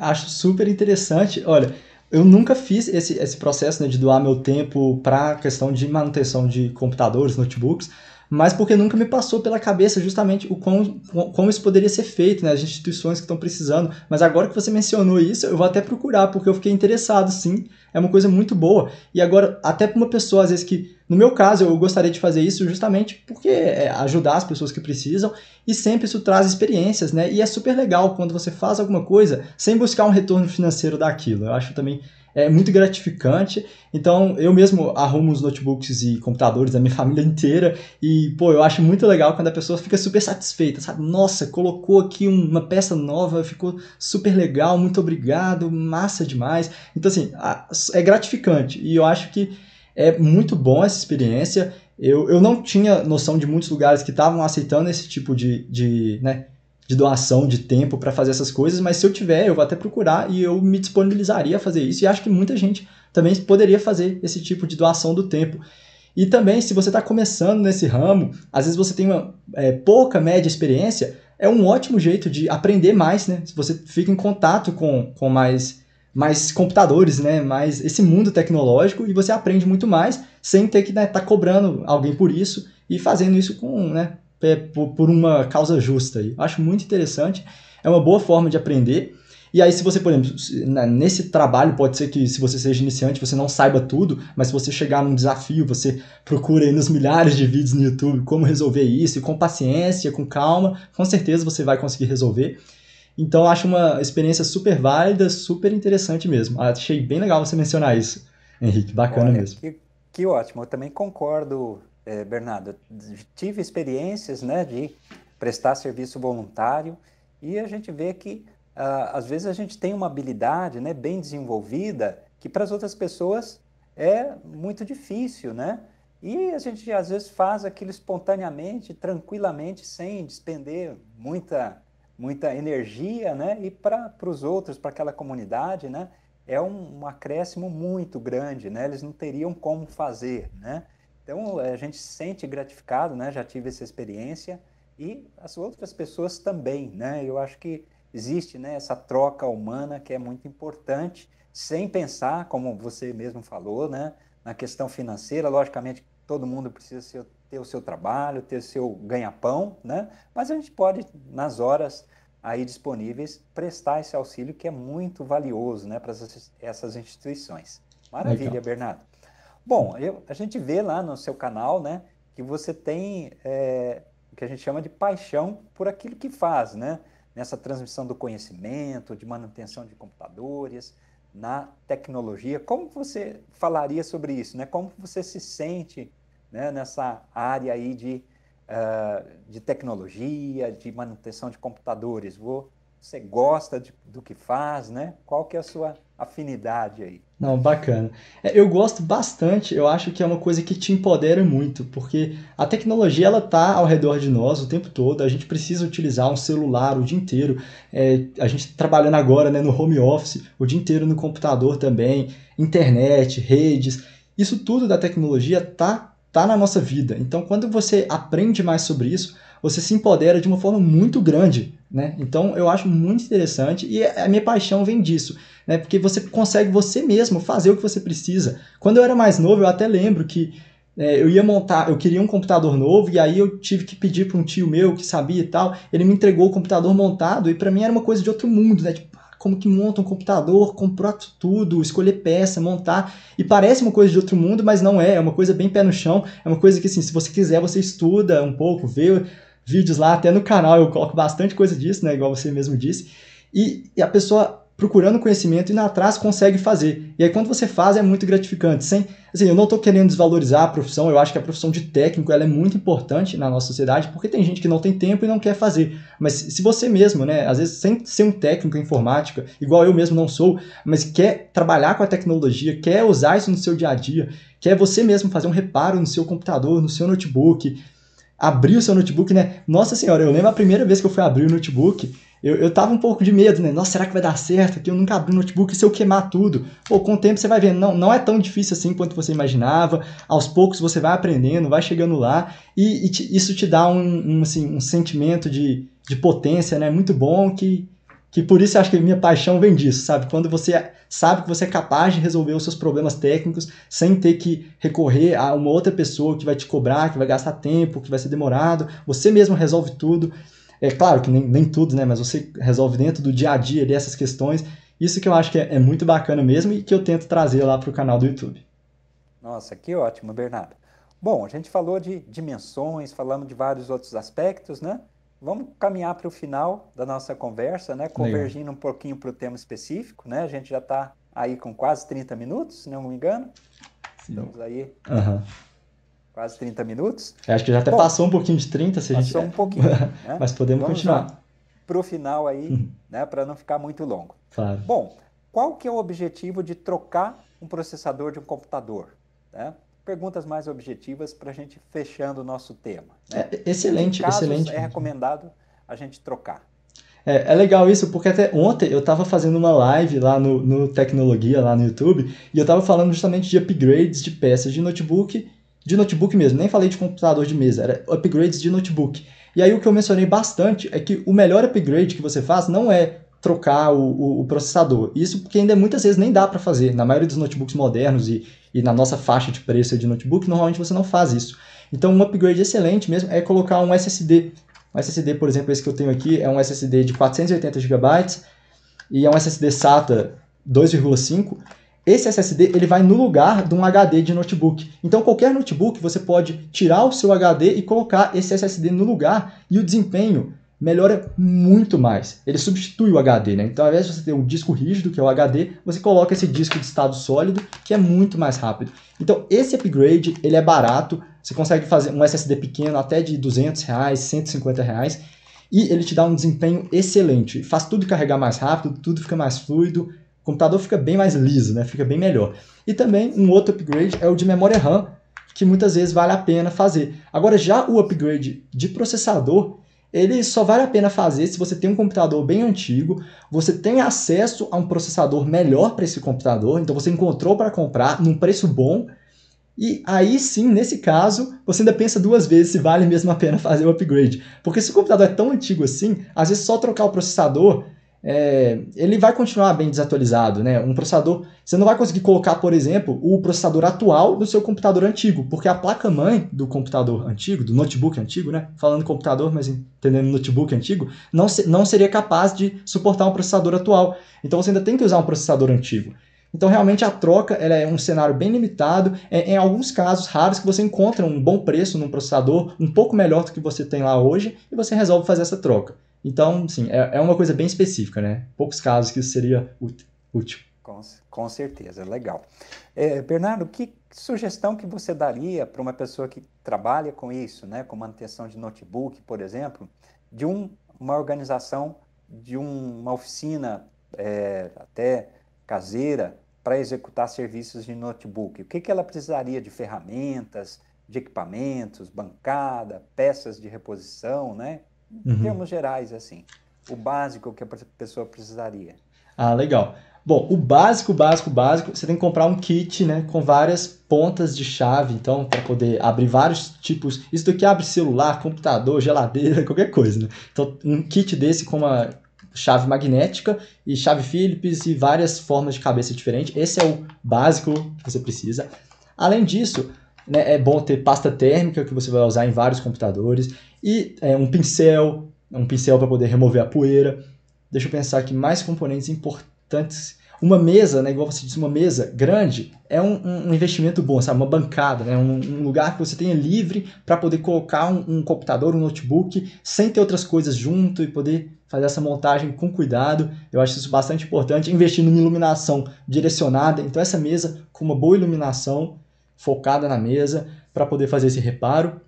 Acho super interessante. Olha, eu nunca fiz esse, esse processo né, de doar meu tempo para a questão de manutenção de computadores, notebooks, mas porque nunca me passou pela cabeça justamente o como, como isso poderia ser feito, né? As instituições que estão precisando. Mas agora que você mencionou isso, eu vou até procurar, porque eu fiquei interessado, sim. É uma coisa muito boa. E agora, até para uma pessoa, às vezes, que. No meu caso, eu gostaria de fazer isso justamente porque é ajudar as pessoas que precisam. E sempre isso traz experiências, né? E é super legal quando você faz alguma coisa sem buscar um retorno financeiro daquilo. Eu acho também é muito gratificante. Então, eu mesmo arrumo os notebooks e computadores da minha família inteira e, pô, eu acho muito legal quando a pessoa fica super satisfeita, sabe? Nossa, colocou aqui uma peça nova, ficou super legal, muito obrigado, massa demais. Então, assim, é gratificante e eu acho que é muito bom essa experiência. Eu, eu não tinha noção de muitos lugares que estavam aceitando esse tipo de, de né, de doação de tempo para fazer essas coisas, mas se eu tiver, eu vou até procurar e eu me disponibilizaria a fazer isso. E acho que muita gente também poderia fazer esse tipo de doação do tempo. E também, se você está começando nesse ramo, às vezes você tem uma é, pouca, média experiência, é um ótimo jeito de aprender mais, né? Se você fica em contato com, com mais, mais computadores, né? Mais esse mundo tecnológico e você aprende muito mais sem ter que estar né, tá cobrando alguém por isso e fazendo isso com, né, é, por uma causa justa. Aí. Acho muito interessante, é uma boa forma de aprender. E aí, se você, por exemplo, né, nesse trabalho, pode ser que se você seja iniciante, você não saiba tudo, mas se você chegar num desafio, você procura aí nos milhares de vídeos no YouTube como resolver isso, e com paciência, com calma, com certeza você vai conseguir resolver. Então, acho uma experiência super válida, super interessante mesmo. Achei bem legal você mencionar isso, Henrique, bacana Olha, mesmo. Que, que ótimo, eu também concordo é, Bernardo, tive experiências né, de prestar serviço voluntário e a gente vê que ah, às vezes a gente tem uma habilidade né, bem desenvolvida que para as outras pessoas é muito difícil, né? E a gente às vezes faz aquilo espontaneamente, tranquilamente, sem despender muita, muita energia, né? E para os outros, para aquela comunidade, né? É um, um acréscimo muito grande, né? Eles não teriam como fazer, né? Então, a gente se sente gratificado, né? Já tive essa experiência e as outras pessoas também, né? Eu acho que existe né, essa troca humana que é muito importante, sem pensar, como você mesmo falou, né? Na questão financeira, logicamente, todo mundo precisa ter o seu trabalho, ter o seu ganha-pão, né? Mas a gente pode, nas horas aí disponíveis, prestar esse auxílio que é muito valioso, né? Para essas instituições. Maravilha, Legal. Bernardo. Bom, eu, a gente vê lá no seu canal, né, que você tem é, o que a gente chama de paixão por aquilo que faz, né? Nessa transmissão do conhecimento, de manutenção de computadores, na tecnologia. Como você falaria sobre isso, né? Como você se sente né, nessa área aí de, uh, de tecnologia, de manutenção de computadores? Você gosta de, do que faz, né? Qual que é a sua afinidade aí? Não, bacana. É, eu gosto bastante, eu acho que é uma coisa que te empodera muito, porque a tecnologia ela tá ao redor de nós o tempo todo, a gente precisa utilizar um celular o dia inteiro, é, a gente trabalhando agora né, no home office, o dia inteiro no computador também, internet, redes, isso tudo da tecnologia tá, tá na nossa vida. Então, quando você aprende mais sobre isso, você se empodera de uma forma muito grande né? Então eu acho muito interessante e a minha paixão vem disso, né? Porque você consegue você mesmo fazer o que você precisa. Quando eu era mais novo, eu até lembro que é, eu ia montar, eu queria um computador novo e aí eu tive que pedir para um tio meu que sabia e tal. Ele me entregou o computador montado e para mim era uma coisa de outro mundo, né? Tipo, ah, como que monta um computador, comprar tudo, escolher peça, montar. E parece uma coisa de outro mundo, mas não é. É uma coisa bem pé no chão. É uma coisa que, assim, se você quiser, você estuda um pouco, vê vídeos lá, até no canal eu coloco bastante coisa disso, né? Igual você mesmo disse. E, e a pessoa procurando conhecimento, e na atrás, consegue fazer. E aí quando você faz é muito gratificante. Sem, assim, eu não estou querendo desvalorizar a profissão, eu acho que a profissão de técnico ela é muito importante na nossa sociedade, porque tem gente que não tem tempo e não quer fazer. Mas se você mesmo, né, às vezes sem ser um técnico em informática, igual eu mesmo não sou, mas quer trabalhar com a tecnologia, quer usar isso no seu dia a dia, quer você mesmo fazer um reparo no seu computador, no seu notebook, abrir o seu notebook, né? Nossa senhora, eu lembro a primeira vez que eu fui abrir o notebook, eu, eu tava um pouco de medo, né? Nossa, será que vai dar certo? Que eu nunca abri o notebook e se eu queimar tudo? Pô, com o tempo você vai vendo, não, não é tão difícil assim quanto você imaginava. Aos poucos você vai aprendendo, vai chegando lá e, e te, isso te dá um, um, assim, um sentimento de, de potência, né? Muito bom que que por isso eu acho que minha paixão vem disso, sabe? Quando você sabe que você é capaz de resolver os seus problemas técnicos sem ter que recorrer a uma outra pessoa que vai te cobrar, que vai gastar tempo, que vai ser demorado, você mesmo resolve tudo. É claro que nem, nem tudo, né? Mas você resolve dentro do dia a dia dessas essas questões. Isso que eu acho que é, é muito bacana mesmo e que eu tento trazer lá para o canal do YouTube. Nossa, que ótimo, Bernardo. Bom, a gente falou de dimensões, falamos de vários outros aspectos, né? Vamos caminhar para o final da nossa conversa, né? Convergindo Legal. um pouquinho para o tema específico, né? A gente já está aí com quase 30 minutos, se não me engano. Sim. Estamos aí. Uhum. Quase 30 minutos. Eu acho que já até Bom, passou um pouquinho de 30, se a gente. Passou um pouquinho. Né? Mas podemos Vamos continuar. Para o final aí, uhum. né? Para não ficar muito longo. Claro. Bom, qual que é o objetivo de trocar um processador de um computador? Né? perguntas mais objetivas para a gente fechando o nosso tema. Né? É, excelente, casos, excelente. É recomendado a gente trocar. É, é legal isso, porque até ontem eu estava fazendo uma live lá no, no Tecnologia, lá no YouTube, e eu estava falando justamente de upgrades de peças de notebook, de notebook mesmo, nem falei de computador de mesa, era upgrades de notebook. E aí o que eu mencionei bastante é que o melhor upgrade que você faz não é trocar o, o, o, processador. Isso porque ainda muitas vezes nem dá para fazer. Na maioria dos notebooks modernos e, e na nossa faixa de preço de notebook, normalmente você não faz isso. Então, um upgrade excelente mesmo é colocar um SSD. Um SSD, por exemplo, esse que eu tenho aqui é um SSD de 480 GB e é um SSD SATA 2,5. Esse SSD ele vai no lugar de um HD de notebook. Então, qualquer notebook você pode tirar o seu HD e colocar esse SSD no lugar e o desempenho melhora muito mais. Ele substitui o HD, né? Então, ao invés de você ter um disco rígido, que é o HD, você coloca esse disco de estado sólido, que é muito mais rápido. Então, esse upgrade, ele é barato, você consegue fazer um SSD pequeno até de 200 reais, 150 reais, e ele te dá um desempenho excelente. Faz tudo carregar mais rápido, tudo fica mais fluido, o computador fica bem mais liso, né? Fica bem melhor. E também, um outro upgrade é o de memória RAM, que muitas vezes vale a pena fazer. Agora, já o upgrade de processador, ele só vale a pena fazer se você tem um computador bem antigo, você tem acesso a um processador melhor para esse computador, então você encontrou para comprar num preço bom. E aí sim, nesse caso, você ainda pensa duas vezes se vale mesmo a pena fazer o upgrade. Porque se o computador é tão antigo assim, às vezes só trocar o processador é, ele vai continuar bem desatualizado, né? Um processador, você não vai conseguir colocar, por exemplo, o processador atual do seu computador antigo, porque a placa-mãe do computador antigo, do notebook antigo, né? Falando computador, mas entendendo notebook antigo, não, se, não seria capaz de suportar um processador atual. Então você ainda tem que usar um processador antigo. Então, realmente, a troca ela é um cenário bem limitado. É, em alguns casos raros que você encontra um bom preço num processador, um pouco melhor do que você tem lá hoje, e você resolve fazer essa troca. Então, sim, é, é uma coisa bem específica, né? Poucos casos que isso seria útil. Com, com certeza, legal. É, Bernardo, que sugestão que você daria para uma pessoa que trabalha com isso, né, com manutenção de notebook, por exemplo, de um, uma organização, de um, uma oficina é, até caseira para executar serviços de notebook? O que, que ela precisaria de ferramentas, de equipamentos, bancada, peças de reposição, né? em uhum. termos gerais, assim. O básico que a pessoa precisaria. Ah, legal. Bom, o básico, básico, básico, você tem que comprar um kit, né, com várias pontas de chave, então, para poder abrir vários tipos. Isso daqui abre celular, computador, geladeira, qualquer coisa, né? Então, um kit desse com uma chave magnética e chave Philips e várias formas de cabeça diferentes. Esse é o básico que você precisa. Além disso, né? É bom ter pasta térmica que você vai usar em vários computadores e é, um pincel, um pincel para poder remover a poeira. Deixa eu pensar aqui mais componentes importantes. Uma mesa, né, igual você disse, uma mesa grande é um, um investimento bom, sabe? Uma bancada, né? um, um lugar que você tenha livre para poder colocar um, um computador, um notebook, sem ter outras coisas junto e poder fazer essa montagem com cuidado. Eu acho isso bastante importante. Investir numa iluminação direcionada. Então, essa mesa com uma boa iluminação focada na mesa para poder fazer esse reparo.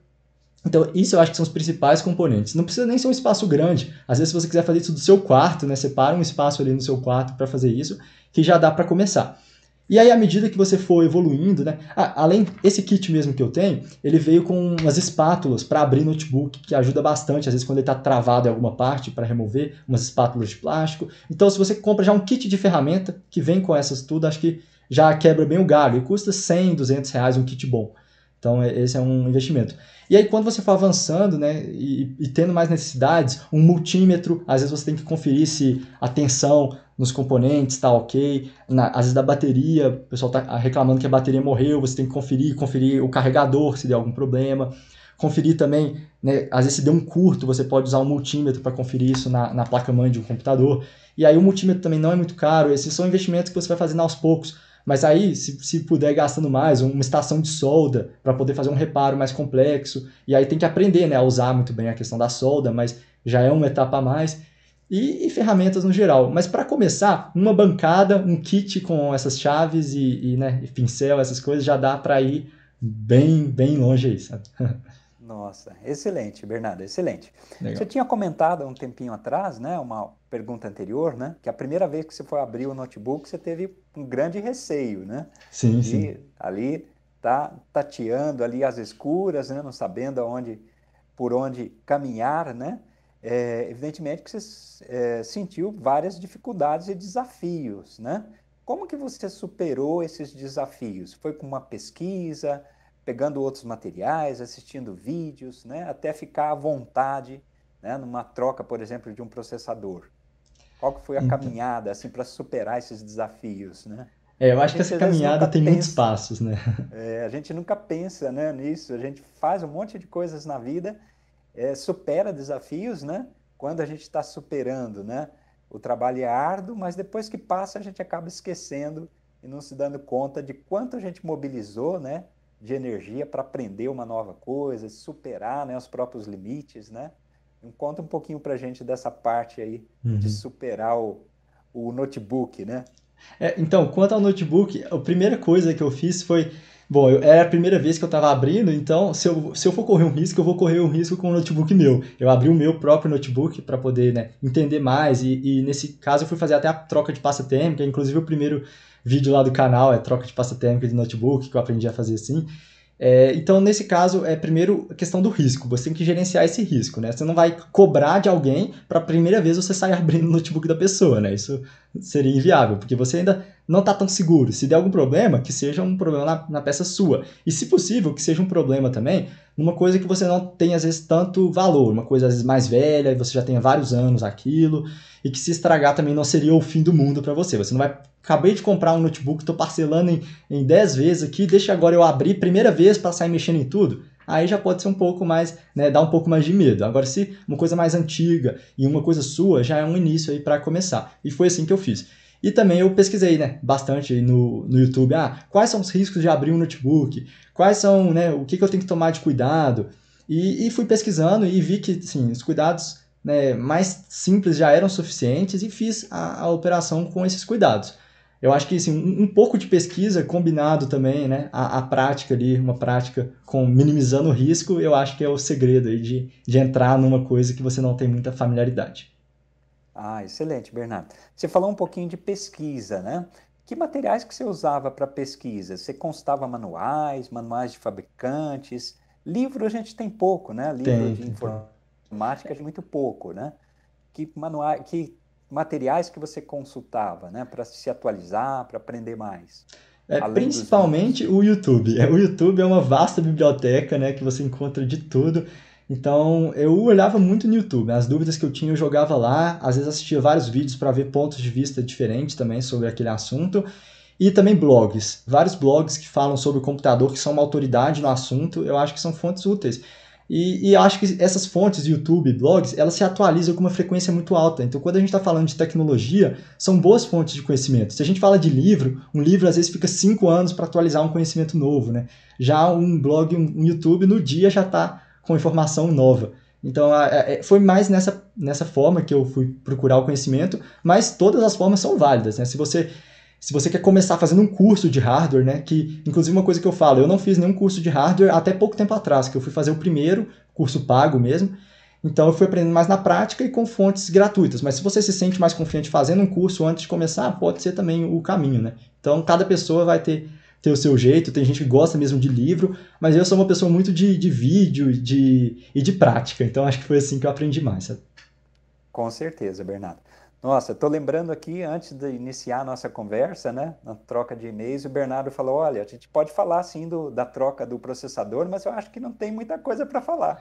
Então, isso eu acho que são os principais componentes. Não precisa nem ser um espaço grande. Às vezes, se você quiser fazer isso do seu quarto, né, separa um espaço ali no seu quarto para fazer isso, que já dá para começar. E aí, à medida que você for evoluindo, né? Ah, além, esse kit mesmo que eu tenho, ele veio com umas espátulas para abrir notebook, que ajuda bastante, às vezes, quando ele está travado em alguma parte, para remover, umas espátulas de plástico. Então, se você compra já um kit de ferramenta que vem com essas tudo, acho que já quebra bem o galho e custa 100, 200 reais um kit bom. Então, é, esse é um investimento. E aí, quando você for avançando né, e, e, tendo mais necessidades, um multímetro, às vezes você tem que conferir se a tensão nos componentes está ok, na, às vezes da bateria, o pessoal está ah, reclamando que a bateria morreu, você tem que conferir, conferir o carregador se der algum problema, conferir também, né, às vezes se deu um curto, você pode usar um multímetro para conferir isso na, na placa-mãe de um computador. E aí o multímetro também não é muito caro, esses são investimentos que você vai fazendo aos poucos, mas aí, se, se puder gastando mais, uma estação de solda para poder fazer um reparo mais complexo. E aí tem que aprender né, a usar muito bem a questão da solda, mas já é uma etapa a mais. E, e ferramentas no geral. Mas para começar, uma bancada, um kit com essas chaves e, e, né, e pincel, essas coisas, já dá para ir bem, bem longe aí, sabe? Nossa, excelente, Bernardo, excelente. Legal. Você tinha comentado há um tempinho atrás, né, uma pergunta anterior, né, que a primeira vez que você foi abrir o notebook, você teve um grande receio, né? Sim, e sim. ali tá tateando ali as escuras, né, não sabendo aonde, por onde caminhar, né? É, evidentemente que você é, sentiu várias dificuldades e desafios, né? Como que você superou esses desafios? Foi com uma pesquisa? pegando outros materiais, assistindo vídeos, né, até ficar à vontade né, numa troca, por exemplo, de um processador? Qual que foi a então, caminhada assim para superar esses desafios, né? É, eu acho que essa caminhada tem pensa, muitos passos, né? É, a gente nunca pensa né, nisso, a gente faz um monte de coisas na vida, é, supera desafios, né? Quando a gente está superando, né? O trabalho é árduo, mas depois que passa a gente acaba esquecendo e não se dando conta de quanto a gente mobilizou, né? de energia para aprender uma nova coisa, superar né, os próprios limites, né? Então, conta um pouquinho para a gente dessa parte aí uhum. de superar o, o notebook, né? É, então, quanto ao notebook, a primeira coisa que eu fiz foi Bom, eu, era a primeira vez que eu estava abrindo, então se eu, se eu for correr um risco, eu vou correr um risco com o um notebook meu. Eu abri o meu próprio notebook para poder né, entender mais, e, e, nesse caso eu fui fazer até a troca de pasta térmica, inclusive o primeiro vídeo lá do canal é troca de pasta térmica de notebook, que eu aprendi a fazer assim. É, então, nesse caso, é primeiro a questão do risco. Você tem que gerenciar esse risco, né? Você não vai cobrar de alguém para a primeira vez você sair abrindo o notebook da pessoa, né? Isso seria inviável, porque você ainda não está tão seguro. Se der algum problema, que seja um problema na, na, peça sua. E, se possível, que seja um problema também numa coisa que você não tem, às vezes, tanto valor. Uma coisa, às vezes, mais velha, e você já tenha vários anos aquilo. E que se estragar também não seria o fim do mundo para você. Você não vai acabei de comprar um notebook, estou parcelando em, 10 vezes aqui, deixa agora eu abrir primeira vez para sair mexendo em tudo, aí já pode ser um pouco mais, né, dar um pouco mais de medo. Agora, se uma coisa mais antiga e uma coisa sua, já é um início aí para começar. E foi assim que eu fiz. E também eu pesquisei né, bastante no, no YouTube, ah, quais são os riscos de abrir um notebook, quais são, né, o que, que eu tenho que tomar de cuidado. E, e fui pesquisando e vi que, sim, os cuidados né, mais simples já eram suficientes e fiz a, a operação com esses cuidados eu acho que assim, um, pouco de pesquisa combinado também, né? A, a, prática ali, uma prática com minimizando o risco, eu acho que é o segredo aí de, de entrar numa coisa que você não tem muita familiaridade. Ah, excelente, Bernardo. Você falou um pouquinho de pesquisa, né? Que materiais que você usava para pesquisa? Você constava manuais, manuais de fabricantes? Livro a gente tem pouco, né? Livro tem, de informática tem. muito pouco, né? Que manuais, que materiais que você consultava, né, para se atualizar, para aprender mais? É, principalmente o YouTube. É, o YouTube é uma vasta biblioteca, né, que você encontra de tudo. Então, eu olhava muito no YouTube, as dúvidas que eu tinha eu jogava lá, às vezes assistia vários vídeos para ver pontos de vista diferentes também sobre aquele assunto, e também blogs, vários blogs que falam sobre o computador que são uma autoridade no assunto, eu acho que são fontes úteis. E, e, acho que essas fontes, YouTube, blogs, elas se atualizam com uma frequência muito alta. Então, quando a gente está falando de tecnologia, são boas fontes de conhecimento. Se a gente fala de livro, um livro às vezes fica cinco anos para atualizar um conhecimento novo, né? Já um blog, um, um YouTube, no dia já está com informação nova. Então, é, foi mais nessa, nessa forma que eu fui procurar o conhecimento, mas todas as formas são válidas, né? Se você se você quer começar fazendo um curso de hardware, né? Que, inclusive, uma coisa que eu falo, eu não fiz nenhum curso de hardware até pouco tempo atrás, que eu fui fazer o primeiro curso pago mesmo. Então, eu fui aprendendo mais na prática e com fontes gratuitas. Mas se você se sente mais confiante fazendo um curso antes de começar, pode ser também o caminho, né? Então, cada pessoa vai ter, ter o seu jeito. Tem gente que gosta mesmo de livro, mas eu sou uma pessoa muito de, de vídeo de, e de prática. Então, acho que foi assim que eu aprendi mais, sabe? Com certeza, Bernardo. Nossa, estou lembrando aqui, antes de iniciar a nossa conversa, né, na troca de e-mails, o Bernardo falou: olha, a gente pode falar sim do, da troca do processador, mas eu acho que não tem muita coisa para falar.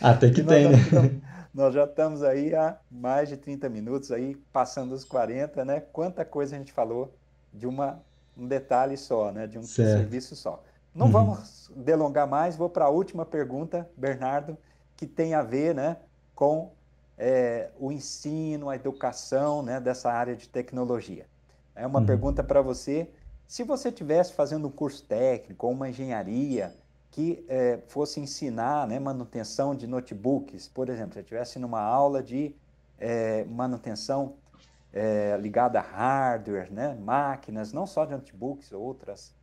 Até ah, que tem, nós, né? nós já estamos aí há mais de 30 minutos, aí passando os 40, né? Quanta coisa a gente falou de uma, um detalhe só, né? De um certo. serviço só. Não uhum. vamos delongar mais, vou para a última pergunta, Bernardo, que tem a ver né, com é, o ensino, a educação né, dessa área de tecnologia? É uma uhum. pergunta para você. Se você estivesse fazendo um curso técnico ou uma engenharia que é, fosse ensinar né, manutenção de notebooks, por exemplo, se estivesse numa aula de é, manutenção é, ligada a hardware, né, máquinas, não só de notebooks, outras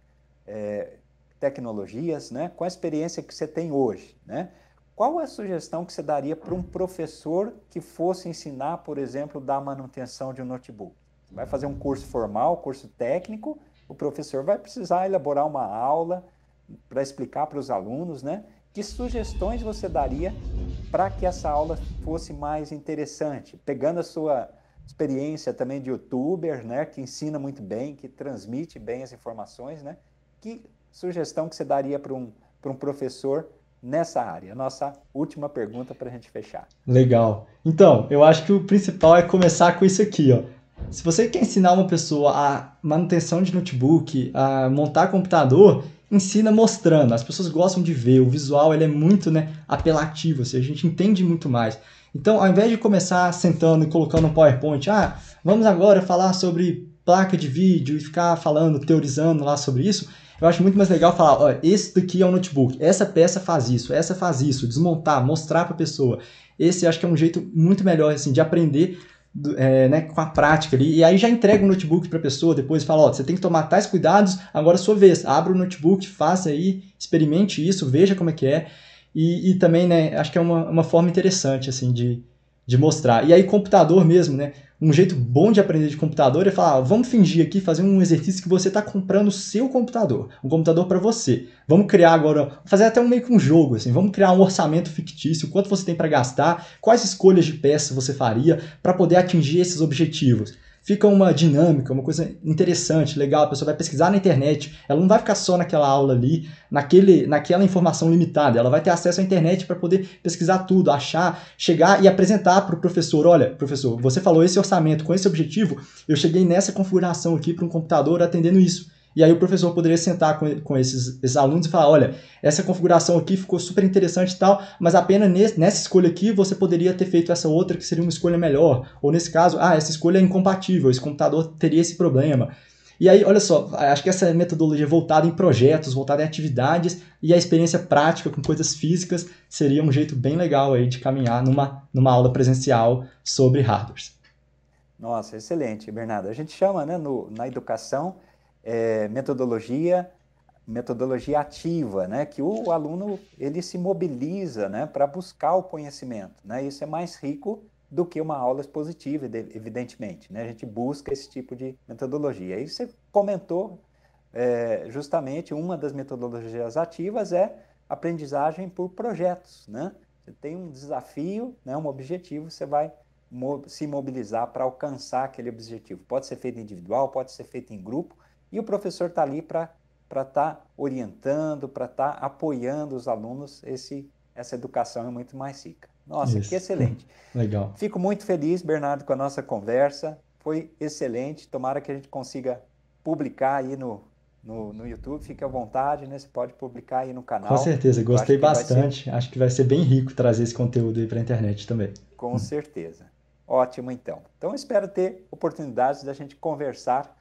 é, tecnologias, né, com a experiência que você tem hoje, né? Qual é a sugestão que você daria para um professor que fosse ensinar, por exemplo, da manutenção de um notebook? Vai fazer um curso formal, curso técnico, o professor vai precisar elaborar uma aula para explicar para os alunos, né? Que sugestões você daria para que essa aula fosse mais interessante? Pegando a sua experiência também de youtuber, né, que ensina muito bem, que transmite bem as informações, né? Que sugestão que você daria para um, para um professor nessa área? Nossa última pergunta para a gente fechar. Legal. Então, eu acho que o principal é começar com isso aqui, ó. Se você quer ensinar uma pessoa a manutenção de notebook, a montar computador, ensina mostrando. As pessoas gostam de ver, o visual ele é muito né, apelativo, Se assim, a gente entende muito mais. Então, ao invés de começar sentando e colocando um PowerPoint, ah, vamos agora falar sobre placa de vídeo e ficar falando, teorizando lá sobre isso, eu acho muito mais legal falar, olha, esse daqui é um notebook, essa peça faz isso, essa faz isso, desmontar, mostrar para a pessoa. Esse acho que é um jeito muito melhor assim de aprender é, né, com a prática ali, e aí já entrega o notebook para a pessoa depois fala, ó, você tem que tomar tais cuidados, agora é sua vez, abra o notebook, faça aí, experimente isso, veja como é que é, e, e também, né, acho que é uma, uma forma interessante, assim, de, de mostrar. E aí, computador mesmo, né? Um jeito bom de aprender de computador é falar: ah, vamos fingir aqui, fazer um exercício que você está comprando o seu computador, um computador para você. Vamos criar agora, fazer até um meio que um jogo, assim, vamos criar um orçamento fictício, quanto você tem para gastar, quais escolhas de peças você faria para poder atingir esses objetivos fica uma dinâmica, uma coisa interessante, legal, a pessoa vai pesquisar na internet, ela não vai ficar só naquela aula ali, naquele, naquela informação limitada, ela vai ter acesso à internet para poder pesquisar tudo, achar, chegar e apresentar para o professor, olha, professor, você falou esse orçamento com esse objetivo, eu cheguei nessa configuração aqui para um computador atendendo isso. E aí o professor poderia sentar com, com esses, esses alunos e falar: olha, essa configuração aqui ficou super interessante e tal, mas apenas nesse, nessa escolha aqui você poderia ter feito essa outra que seria uma escolha melhor. Ou nesse caso, ah, essa escolha é incompatível, esse computador teria esse problema. E aí, olha só, acho que essa metodologia é voltada em projetos, voltada em atividades e a experiência prática com coisas físicas seria um jeito bem legal aí de caminhar numa, numa aula presencial sobre hardware. Nossa, excelente, Bernardo. A gente chama né, no, na educação é, metodologia metodologia ativa, né? que o aluno ele se mobiliza né? para buscar o conhecimento. Né? Isso é mais rico do que uma aula expositiva, evidentemente. Né? A gente busca esse tipo de metodologia. E você comentou é, justamente uma das metodologias ativas é aprendizagem por projetos. Né? Você tem um desafio, né? um objetivo, você vai mo se mobilizar para alcançar aquele objetivo. Pode ser feito individual, pode ser feito em grupo, e o professor está ali para estar tá orientando, para estar tá apoiando os alunos. Esse, essa educação é muito mais rica. Nossa, Isso. que excelente. Legal. Fico muito feliz, Bernardo, com a nossa conversa. Foi excelente. Tomara que a gente consiga publicar aí no, no, no YouTube. Fique à vontade, né? Você pode publicar aí no canal. Com certeza, gostei bastante. Ser... Acho que vai ser bem rico trazer esse conteúdo aí para a internet também. Com certeza. Ótimo, então. Então, espero ter oportunidades da gente conversar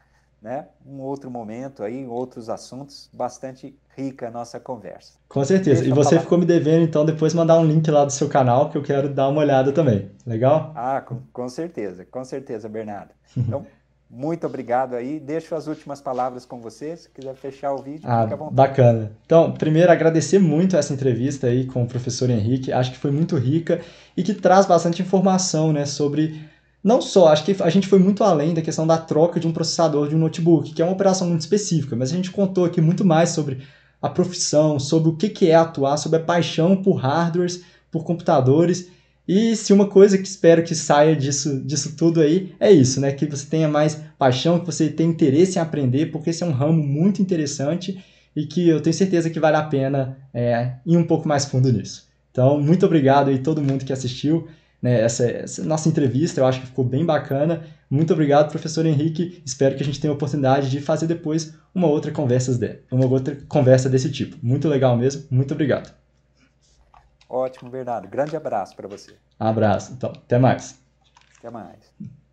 né? Um outro momento aí, outros assuntos, bastante rica a nossa conversa. Com certeza. Deixa e você falar. ficou me devendo, então, depois mandar um link lá do seu canal, que eu quero dar uma olhada também. Legal? Ah, com, com certeza, com certeza, Bernardo. Então, muito obrigado aí. Deixo as últimas palavras com você. Se quiser fechar o vídeo, ah, fica à vontade. Bacana. Então, primeiro, agradecer muito essa entrevista aí com o professor Henrique. Acho que foi muito rica e que traz bastante informação né, sobre não só, acho que a gente foi muito além da questão da troca de um processador de um notebook, que é uma operação muito específica, mas a gente contou aqui muito mais sobre a profissão, sobre o que é atuar, sobre a paixão por hardwares, por computadores. E se uma coisa que espero que saia disso, disso tudo aí é isso, né? Que você tenha mais paixão, que você tenha interesse em aprender, porque esse é um ramo muito interessante e que eu tenho certeza que vale a pena é, ir um pouco mais fundo nisso. Então, muito obrigado aí todo mundo que assistiu né, essa, essa, nossa entrevista, eu acho que ficou bem bacana. Muito obrigado, professor Henrique. Espero que a gente tenha a oportunidade de fazer depois uma outra conversa, de, uma outra conversa desse tipo. Muito legal mesmo. Muito obrigado. Ótimo, Bernardo. Grande abraço para você. Abraço. Então, até mais. Até mais.